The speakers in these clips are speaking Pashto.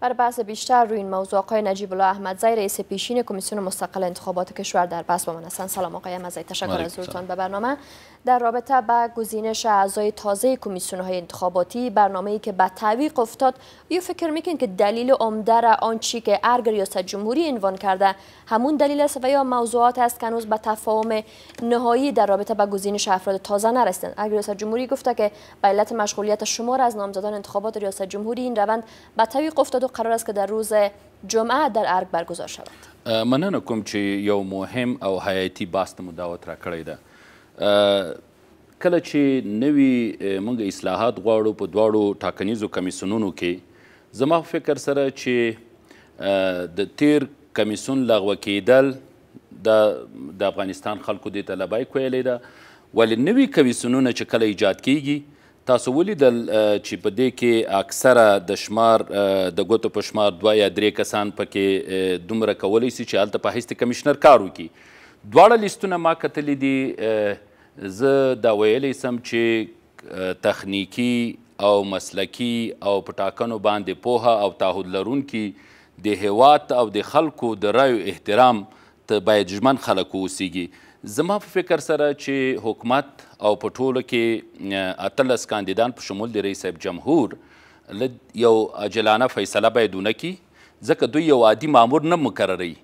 بر بحث بیشتر روی این موضوع آقای نجیب الله زای رئیس پیشین کمیسیون مستقل انتخابات کشور در بحث با من هستند سلام آقای زای تشکر از حضورتان به برنامه در رابطه با گزینش اعضای تازه کمیسیون های انتخاباتی برنامه ای که به تعویق افتاد یا فکر میکنید که دلیل عمده را آن چی که ارگ ریاست جمهوری عنوان کرده همون دلیل است و یا موضوعات است که هنوز به تفاهم نهایی در رابطه با گزینش افراد تازه نرسیدند ارگ ریاست جمهوری گفته که به علت مشغولیت شمار از نامزدان انتخابات ریاست جمهوری این روند به تعویق افتاد قرار است که در روز جمعه در ارگ برگزار شود مننه کوم چې یو مهم او حیاتی بحث ته مو دعوت را کړی ده کله چې نوی موږ اصلاحات غواړو په دواړو ټاکنیزو کمیسیونونو کې زما فکر سره چې د تیر کمیسیون لغوه کیدل د د افغانستان خلکو د طلبای کویلې ده ولې نوی کمیسیونونه چې کله ایجاد کیږي تاسو ولیدل چې په دې کې اکثره د شمار د ګوتو په شمار دوه یا درې کسان پکې دومره کولی سي چې هلته په حیث کمشنر کار وکړي دواړه لیستونه ما کتلی دي زه دا ویلی سم چې تخنیکی او مسلکی او په ټاکنو باندې پوهه او تعهد لرونکي د هیواد او د خلکو د رایو احترام ته باید ژمن خلک واوسیږي زما په فکر سره چې حکومت او په ټولو کې اتلس کاندیدان په شمول د رئیس صاحب جمهور یو عجلانه فیصله باید ونه ځکه دوی یو عادي مامور نه مقرروي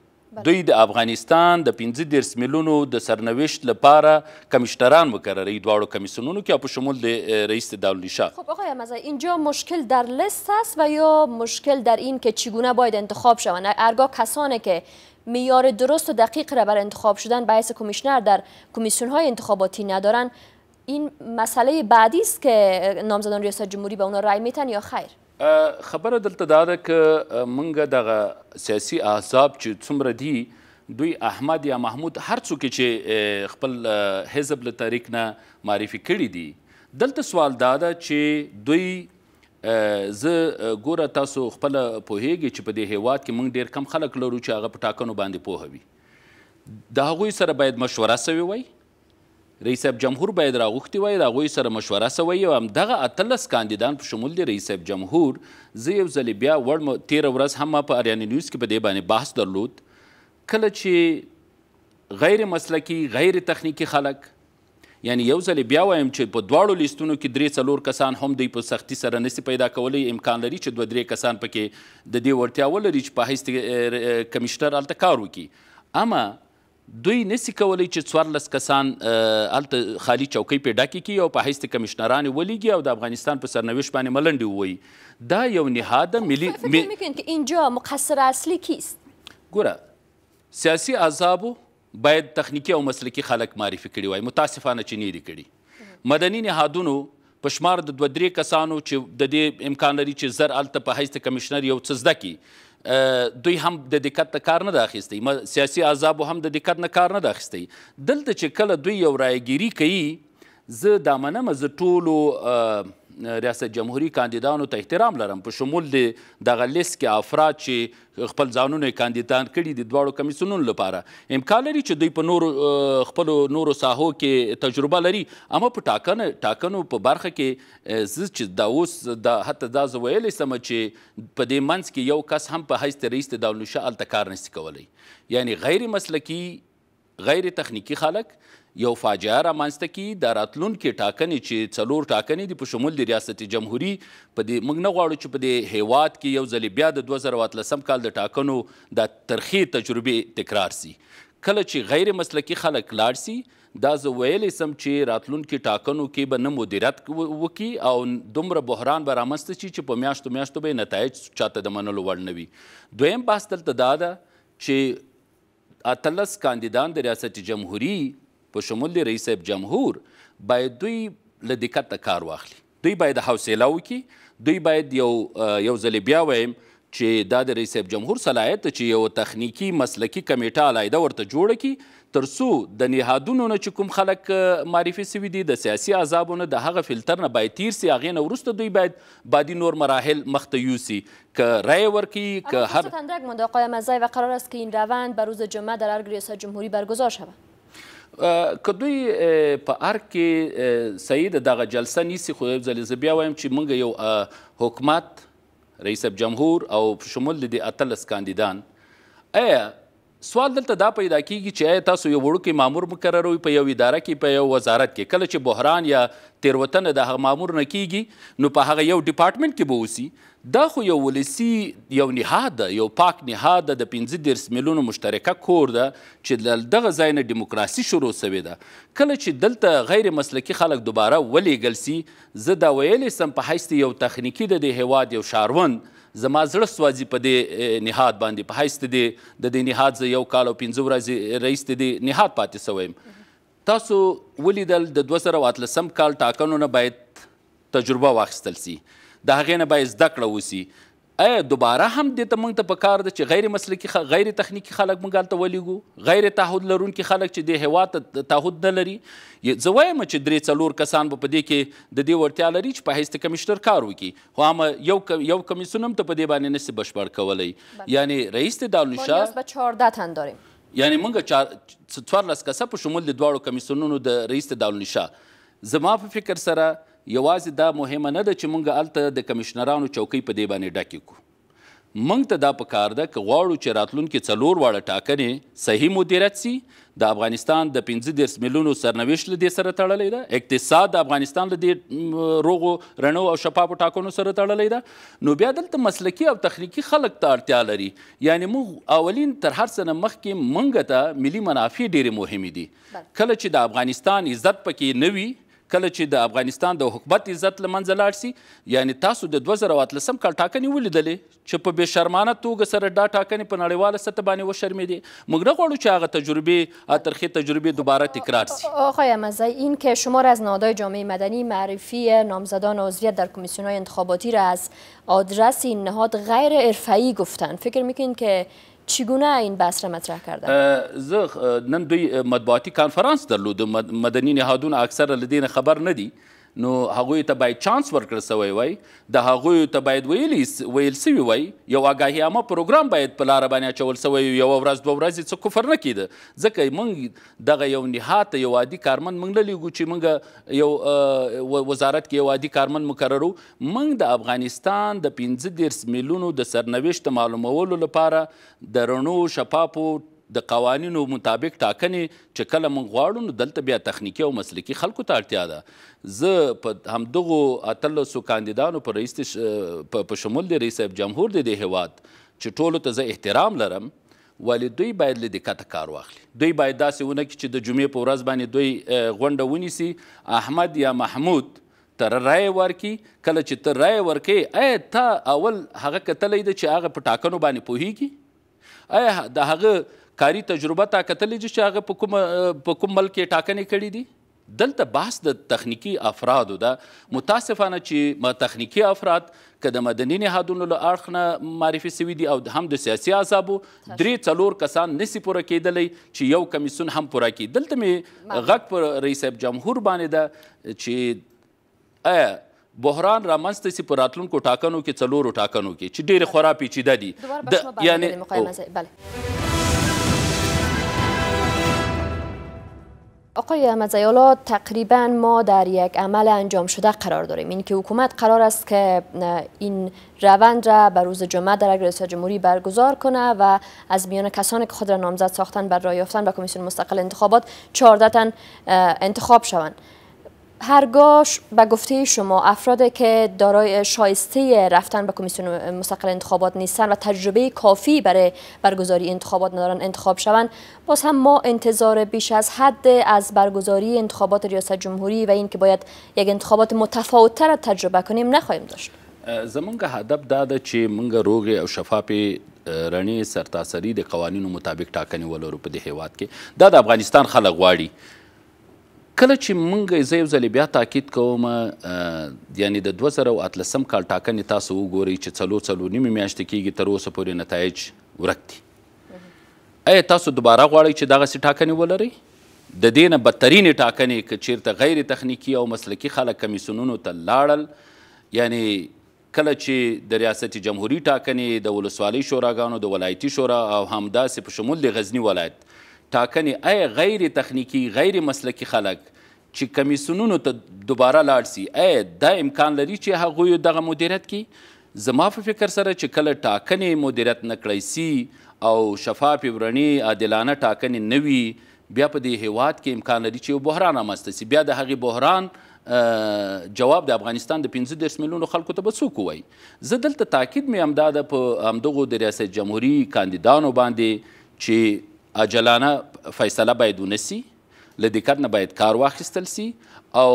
دوی د افغانستان د 15 درس ملیونو د سرنوشت لپاره کمیشنران مقرری دواړو کمیسیونونو که په شمول د رئیس دولتشاه خب آقای مزای اینجا مشکل در لیست هست و یا مشکل در این که چگونه باید انتخاب شوند ارگاه کسانی که میار درست و دقیق را بر انتخاب شدن به حیث کمیشنر در کمیسیون های انتخاباتی ندارن این مسئله بعدی است که نامزدان ریاست جمهوری به اونا رای میتن یا خیر خبره دلته دا ده که موږ دغه سیاسي احزاب چې څومره دي دوی احمد یا محمود هر څوک چې خپل حزب له تاریخ نه معرفي کړي دي دلته سوال دا ده چې دوی زه ګوره تاسو خپل پوهیږي چې په دې هیواد کې موږ ډیر کم خلک لرو چې هغه په ټاکنو باندې پوهوي د هغوی سره باید مشوره سوي وای رئیس جمهور باید راغوښتي وای د هغوی سره مشوره سوی او همدغه اتلس کاندیدان په شمول دی رئیس جمهور زه یو ځلې بیا وړ تیره ورځ هم ما په اریانی نیوز کې په دې باندې بحث درلود کله چې غیر مسلکي غیر تخنیکی خلک یعنی یو ځل بیا وایم چې په دواړو لیستونو کې درې څلور کسان هم دوی په سختی سره نسی پیدا کولی امکان لري چې دوه درې کسان پکې د دې وړتیا ولري چې په حیث کمشنر هلته کار وکړي اما دوی نسی کولی چې څوارلس کسان هلته خالي چوکۍ پې ډکې کړي او په حیث کمشنران یې ولیږي او د افغانستان په سرنوشت باندې ملنډې ووایي دا یو نهاد ملی فکر میکنید که اینجا مقصر اصلی کیست ګوره سیاسی عذابو باید تخنیکی او مسلکی خلک معرفي کړي وای متاسفانه چې نه دي کړي مدني نهادونو په شمار د دوه درې کسانو چې د دې امکان لري چې زر هلته په حیث کمشنر یو څه زده کړي دوی هم د دقت نه کار نه ده اخیستی سیاسي عذابو هم د دقت نه کار نه ده اخیستی دلته چې کله دوی یو رایګیري کوي زه دا منمه زه ټولو ریاست جمهوری کاندیدانو ته احترام لرم په شمول د دغه لیست کې افراد چې خپل ځانونه کاندیدان کړي د دواړو کمیسیونونو لپاره امکان لري چې دوی په نورو خپلو نورو ساحو کې تجربه لري اما په ټاکنه ټاکنو په برخه کې زه چې دا اوس د حتی دا زه ویلی سمه چې په دې منځ کې یو کس هم په حیث رئیس د دولت شاه هلته کار نسي کولی یعنی غیر مسلکي غیر تخنیکی خلک یو فاجعه رامنځته کی د راتلونکي ټاکنې چې څلور ټاکنې دي په شمول د ریاست جمهوری په دې موږ نه غواړو چې په دې هیواد کې یو ځل بیا د 2013 کال د ټاکنو د ترخی تجربې تکرار سي کله چې غیر مسلکي خلک لاړ سي دا زه ویلی سم چې راتلونکي ټاکنو کې به نه مدیریت وکي او دومره بحران به رامنځته شي چې په میاشتو میاشتو به یې نتایج چاته د منلو وړ نه وي دویم بحث دلته دا ده چې اتلس کاندیدان د ریاست جمهوری په شمول د رئیس جمهور باید دوی له دقت کار واخلي دوی باید حوصله وکړي دوی باید یو یو ځل بیا وایم چې دا د رئیس جمهور صلاحیت چې یو تخنیکی مسلکی کمیټه علایده ورته جوړه کی ترسو د نهادونو نه چې کوم خلک معرفي سوي دي د سیاسي عذابونو د هغه فلټر نه باید تیر سي هغې نه وروسته دوی باید بادي نور مراحل مخته یوسي که رای ورکی که هر اندک مونده آقای مزای و قرار است که این روند بر روز جمعه در ارگ ریاست جمهوری برگزار شود که دوی په ار کې سید دغه جلسه نیسی خو یو ځل زه بیا وایم چې موږ یو حکومت رئيس الجمهور او شمول لدي اتلس كانديدان ايا سوال دلته دا پیدا کیږي چې آیا تاسو یو وړوکی مامور مقرروي په یو اداره کې په یو وزارت کې کله چې بحران یا تیروتنه د هغه مامور نه کیږي نو په هغه یو ډپارټمنټ کې به اوسي دا خو یو ولسی یو نهاد ده یو پاک نهاد ده د پنځه دېرس میلیونو مشترکه کور ده چې له دغه ځای نه ډیموکراسي شروع سوې ده کله چې دلته غیر مسلکي خلک دوباره ولیږل سي زه دا ویلی سم په حیث یو تخنیکي د دې هیواد یو شاروند زما زړه سوځي په دې نهاد باندې په حیث دی د دې نهاد زه یو کال او پنځه ورځې رئیس ته د نهاد پاتې سوی یم تاسو ولیدل د دوه سره اتلسم کال ټاکنو نه باید تجربه واخیستل سي د هغې نه باید زده کړه وسي ایا دوباره هم د تمنګ ته پکار ده چې غیر مسلکی خ... غیر تخنیکی خلک مونږ ته ولېګو غیر تعهد لرونکي خلک چې د هوا ته تعهد نه لري زه وایم چې درې څلور کسان به په دې کې د دې وړتیا لري چې په حیث کمشنر کار وکړي خو هم یو ک... یو کمیسیون هم ته په دې باندې نسی بشپړ کولی یعنی رئیس دالنشا به 14 تن داریم یعنی مونږ چار څوارلس کسه په شمول د دواړو کمیسیونونو د رئیس دالنشا زما په فکر سره یوازې دا مهمه نه ده چې مونږ الته د کمشنرانو چوکۍ په دې باندې ډکې کو مونږ ته دا پکار ده که غواړو چې راتلونکي څلور واړه ټاکنې صحیح مدیریت سي د افغانستان د 15 میلیونو سرنوشت له دې سره تړلې ده اقتصاد د افغانستان له دې روغو رڼو او شفافو ټاکنو سره تړلې ده نو بیا دلته مسلکي او تخنیکي خلک ته اړتیا لري یعنی موږ اولین تر هر څه نه مخکې مونږ ته ملي منافع ډېرې مهمې دي کله چې د افغانستان عزت پکې نه وي کله چې د افغانستان د حکومت عزت له منځه لاړ سي یعنی تاسو د 2013 کال ټاکنې ولیدلې چې په بې شرمانه توګه سره دا ټاکنې په نړیواله سطح باندې وشرمېدې موږ نه غواړو چې هغه تجربې ترخی تجربې دوباره تکرار سي آقای مزه این که شما را از نهادهای جامعه مدنی معرفی نامزدان عضویت در کمیسیون‌های انتخاباتی را از آدرس این نهاد غیر حرفه‌ای گفتن فکر میکنین که چگونه این بحث را مطرح کردن زه نن دوی مطبوعاتي کانفرانس درلود مدني نهادونه اکثر لدین خبر ندی نو هغوی ته باید چانس ورکړ سوی وای د هغوی ته باید ویلی ویل سوی وای یو آگاهی عامه پروګرام باید په لار باندې اچول سوی یو ورځ دوه ورځې څه کفر نه کیده ځکه موږ دغه یو نهات یو عادي کارمند موږ نه لیږو چې موږ یو وزارت کې یو عادي کارمند مقررو موږ د افغانستان د 15 میلیونو د سرنوشت معلومولو لپاره د رڼو شفافو د قوانینو مطابق ټاکنې چې کله موږ غواړو نو دلته بیا تخنیکي او مسلکي خلکو ته اړتیا ده زه په همدغو اتلسو کاندیدانو په رئیس په شمول د رئیس صاحب جمهور د دې هیواد چې ټولو ته زه احترام لرم ولی دوی باید له دقته کار واخلي دوی باید داسې ونه کړي چې د جمعې په ورځ باندې دوی غونډه ونیسي احمد یا محمود تر رای ورکی کله چې تر رای ورکی ای تا اول هغه کتلی ده چې هغه په ټاکنو باندې پوهیږي ای د هغه کاری تجربه تا کتلې چې هغه په کوم په کوم ملک ټاکنې کړې دي دلته بحث د تخنیکی افرادو ده متاسفانه چې ما تخنیکی افراد که د مدني نهادونو له اړخ نه معرفي سوي دي او هم د سیاسي اعصابو درې څلور کسان نسی پوره کیدلی چې یو کمیسون هم پوره کی دلته مې غږ پر رئیس جمهور باندې ده چې آیا بحران رامنځته سي په راتلونکو ټاکنو کې څلورو ټاکنو کې چې ډېرې خورا پیچیده دي یعنی آقای مزیالا تقریبا ما در یک عمل انجام شده قرار داریم این که حکومت قرار است که این روند را به روز جمعه در مجلس جمهوری برگزار کنه و از میان کسانی که خود را نامزد ساختن بر رای یافتن به کمیسیون مستقل انتخابات 14 تن انتخاب شوند هرگاه به گفته شما افرادی که دارای شایسته رفتن به کمیسیون مستقل انتخابات نیستن و تجربه کافی برای برگزاری انتخابات ندارن انتخاب شوند باز هم ما انتظار بیش از حد از برگزاری انتخابات ریاست جمهوری و اینکه باید یک انتخابات متفاوت تر تجربه کنیم نخواهیم داشت که هدف دا ده چې روغ او شفاپی رنی سرتاسری د قوانینو مطابق ټاکنې ولرو په دې هیواد کې دا د افغانستان خلک غواړي کله چې مونږ زه یو ځل بیا تاکید کوم یعنی د 2013 کال ټاکنې تاسو وګورئ چې څلو څلو نیمه میاشت کېږي تر اوسه پورې نتایج ورک دي ایا تاسو دوباره غواړئ چې دغه ټاکنې ولرئ د دې نه بدترین ټاکنې که چیرته غیر تخنیکی او مسلکی خلک کمیسیونونو ته لاړل یعنی کله چې د ریاستي جمهوریت ټاکنې د ولسوالۍ شوراګانو د ولایتي شورا او همداسې په شمول د غزنی ولایت ټاکنې آیا غیر تخنیکی غیر مسلکی خلک چې کمیسونونو ته دوباره لاړ سي آیا دا امکان لري چې هغوی دغه مدیریت کړي زما په فکر سره چې کله ټاکنې مدیریت نه کړی سي او شفاف ورڼې عادلانه ټاکنې نه وي بیا په دې هیواد کې امکان لري چې یو بحران رامنځته سي بیا د هغې بحران جواب د افغانستان د 15 میلیونو خلکو ته به څوک وایي زه دلته تاکید مې همدا ده په همدغو د ریاست جمهوري کاندیدانو باندې چې عجلانه فیصله باید ونسی له دقت نه باید کار واخیستل سي او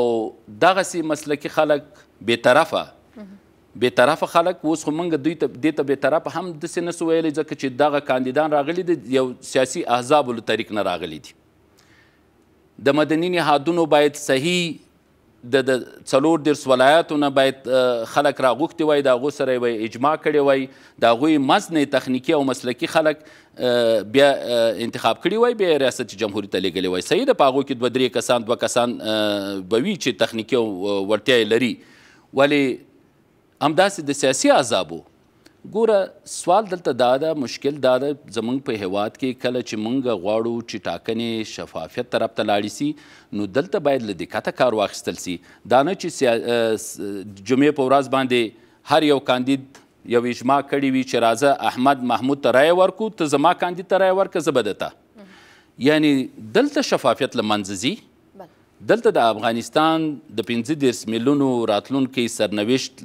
دغسې مسلکي خلک بېطرفه بېطرفه خلک اوس خو موږ دوی ته دې ته بېطرفه هم داسې نسو ویلی ځکه چې دغه کاندیدان راغلي دي یو سیاسي احزابو له طریق نه راغلي دي د مدني نهادونو باید صحیح د د څلور دیرش ولایاتونه باید خلک راغوښتي وای د هغو سره یې اجماع کړی وای د هغوی مزنې تخنیکي او مسلکي خلک بیا انتخاب کړي وای بیا ریاست جمهوریت ته لیږلی وای صحیح ده په هغو کې دوه درې کسان دوه کسان به وي چې تخنیکي وړتیا لري ولې همداسې د سیاسي عذابو ګوره سوال دلته دا ده مشکل دا ده زمونږ په هیواد کې کله چې مونږ غواړو چې ټاکنې شفافیت طرف ته لاړې سي نو دلته باید له دقته کار واخیستل سي دا نه چې جمعې په ورځ باندې هر یو کاندید یو اجماع کړی وي چې راځه احمد محمود ته رایه ورکو ته زما کاندید ته رایه ورکه زه به یعنی دلته شفافیت له منځه ځي دلته د افغانستان د 15 میلیونو راتلونکي سرنوشت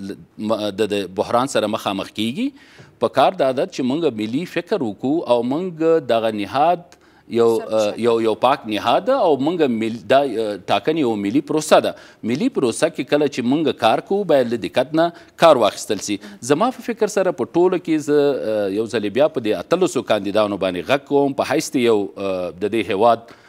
د بحران سره مخامخ کیږي په کار د عادت چې موږ ملي فکر وکړو او موږ دغه نهاد یو یو یو پاک نهاد او موږ مل دا ټاکنې او ملي پروسه ده ملي پروسه کې کله چې موږ کار کوو باید له دقت نه کار واخیستل سي زما په فکر سره په ټوله کې یو ځل بیا په دې اتلسو کاندیدانو باندې غږ کوم په حیث یو د دې هیواد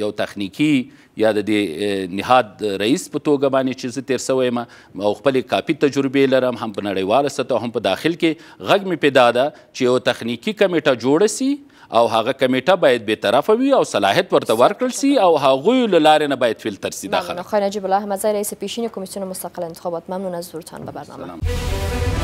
یو تخنیکی یا د دې نهاد رئیس په توګه باندې چې زه تیر سوی یم او خپلې کافي تجربې لرم هم په نړیواله سطح هم په داخل کې غږ مې پیدا ده چې یو تخنیکي کمیټه جوړه سي او هغه کمیټه باید بې طرفه وي او صلاحیت ورته ورکړل سي او هغوی له لارې نه باید فیلتر سي داخله خانه نجیب الله احمدزی رئیس پیشین کمیسیون مستقل انتخابات ممنون از زورتان به برنامه سلام.